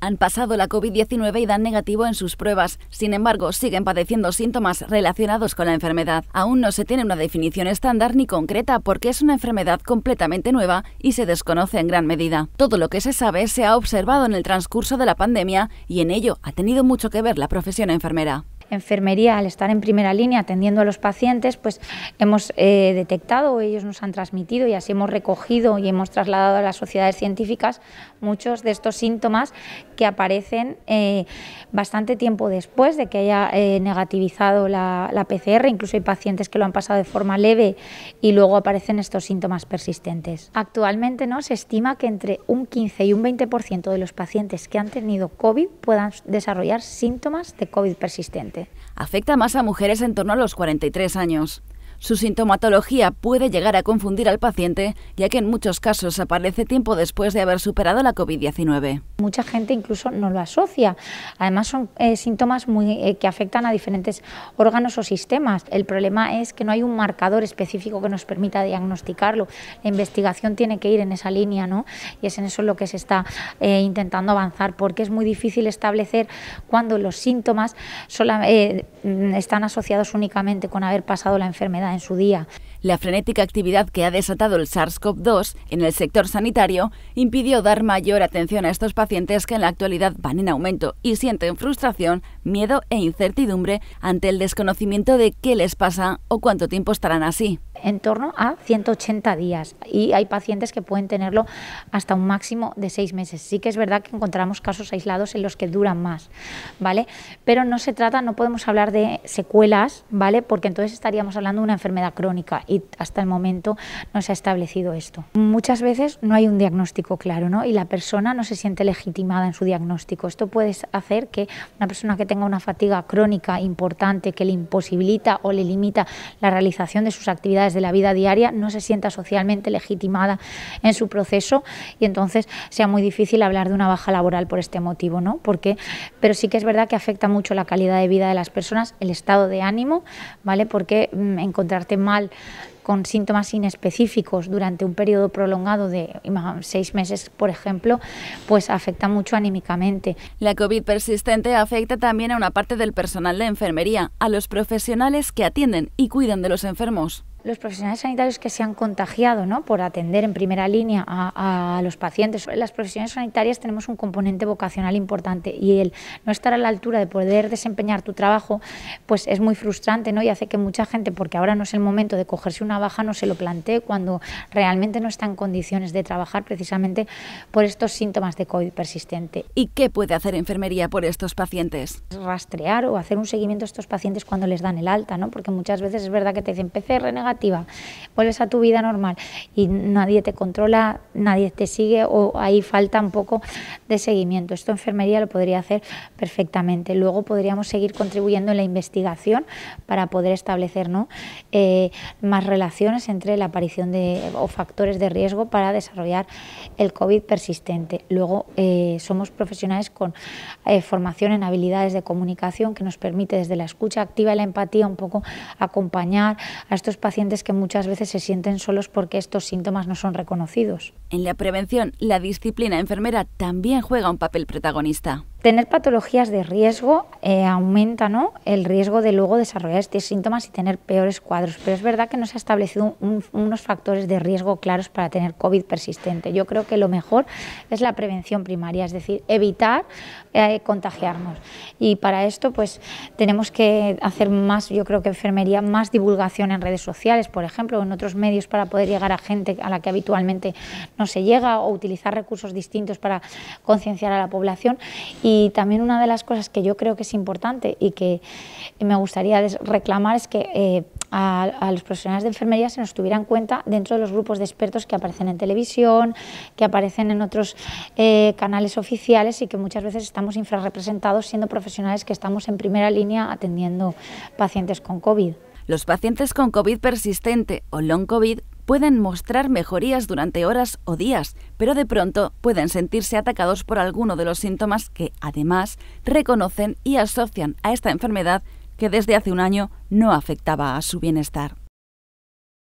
han pasado la COVID-19 y dan negativo en sus pruebas. Sin embargo, siguen padeciendo síntomas relacionados con la enfermedad. Aún no se tiene una definición estándar ni concreta porque es una enfermedad completamente nueva y se desconoce en gran medida. Todo lo que se sabe se ha observado en el transcurso de la pandemia y en ello ha tenido mucho que ver la profesión enfermera enfermería, al estar en primera línea atendiendo a los pacientes, pues hemos eh, detectado, ellos nos han transmitido y así hemos recogido y hemos trasladado a las sociedades científicas muchos de estos síntomas que aparecen eh, bastante tiempo después de que haya eh, negativizado la, PCR, incluso hay pacientes que lo han pasado de forma leve y luego aparecen estos síntomas persistentes. Actualmente ¿no? se estima que entre un 15 y un 20% de los pacientes que han tenido COVID puedan desarrollar síntomas de COVID persistentes afecta más a mujeres en torno a los 43 años. Su sintomatología puede llegar a confundir al paciente, ya que en muchos casos aparece tiempo después de haber superado la COVID-19. Mucha gente incluso no lo asocia. Además son eh, síntomas eh, que afectan a diferentes órganos o sistemas. El problema es que no hay un marcador específico que nos permita diagnosticarlo. La investigación tiene que ir en esa línea, ¿no? Y es en eso lo que se está eh, intentando avanzar, porque es muy difícil establecer cuando los síntomas están asociados únicamente con haber pasado la enfermedad en su día. La frenética actividad que ha desatado el SARS-CoV-2 en el sector sanitario impidió dar mayor atención a estos pacientes que en la actualidad van en aumento y sienten frustración, miedo e incertidumbre ante el desconocimiento de qué les pasa o cuánto tiempo estarán así en torno a 180 días y hay pacientes que pueden tenerlo hasta un máximo de seis meses. Sí que es verdad que encontramos casos aislados en los que duran más, ¿vale? Pero no se trata, no podemos hablar de secuelas, ¿vale? Porque entonces estaríamos hablando de una enfermedad crónica y hasta el momento no se ha establecido esto. Muchas veces no hay un diagnóstico claro, ¿no? Y la persona no se siente legitimada en su diagnóstico. Esto puede hacer que una persona que tenga una fatiga crónica importante que le imposibilita o le limita la realización de sus actividades de la vida diaria, no se sienta socialmente legitimada en su proceso y entonces sea muy difícil hablar de una baja laboral por este motivo, ¿no? Porque, pero sí que es verdad que afecta mucho la calidad de vida de las personas, el estado de ánimo, ¿vale? Porque mm, encontrarte mal con síntomas inespecíficos durante un periodo prolongado de seis meses, por ejemplo, pues afecta mucho anímicamente. La COVID persistente afecta también a una parte del personal de enfermería, a los profesionales que atienden y cuidan de los enfermos los profesionales sanitarios que se han contagiado ¿no? por atender en primera línea a, los pacientes. Las profesiones sanitarias tenemos un componente vocacional importante y el no estar a la altura de poder desempeñar tu trabajo pues es muy frustrante ¿no? y hace que mucha gente, porque ahora no es el momento de cogerse una baja, no se lo plantee cuando realmente no está en condiciones de trabajar precisamente por estos síntomas de COVID persistente. ¿Y qué puede hacer enfermería por estos pacientes? Rastrear o hacer un seguimiento a estos pacientes cuando les dan el alta, ¿no? porque muchas veces es verdad que te dicen PCR, vuelves a tu vida normal y nadie te controla, nadie te sigue o ahí falta un poco de seguimiento. Esto enfermería lo podría hacer perfectamente. Luego podríamos seguir contribuyendo en la investigación para poder establecer ¿no? Eh, más relaciones entre la aparición de, o factores de riesgo para desarrollar el COVID persistente. Luego eh, somos profesionales con eh, formación en habilidades de comunicación que nos permite desde la escucha activa y la empatía un poco acompañar a estos pacientes que muchas veces se sienten solos porque estos síntomas no son reconocidos. En la prevención, la disciplina enfermera también juega un papel protagonista. Tener patologías de riesgo eh, aumenta el riesgo de luego desarrollar estos síntomas y tener peores cuadros, pero es verdad que no se ha establecido unos factores de riesgo claros para tener COVID persistente. Yo creo que lo mejor es la prevención primaria, es decir, evitar eh, contagiarnos. Y para esto pues tenemos que hacer más, yo creo que enfermería, más divulgación en redes sociales, por ejemplo, o en otros medios para poder llegar a gente a la que habitualmente no se llega o utilizar recursos distintos para concienciar a la población. Y y también una de las cosas que yo creo que es importante y que me gustaría reclamar es que eh, a, los profesionales de enfermería se nos tuvieran cuenta dentro de los grupos de expertos que aparecen en televisión, que aparecen en otros eh, canales oficiales y que muchas veces estamos infrarrepresentados siendo profesionales que estamos en primera línea atendiendo pacientes con COVID. Los pacientes con COVID persistente o long COVID pueden mostrar mejorías durante horas o días, pero de pronto pueden sentirse atacados por alguno de los síntomas que, además, reconocen y asocian a esta enfermedad que desde hace un año no afectaba a su bienestar.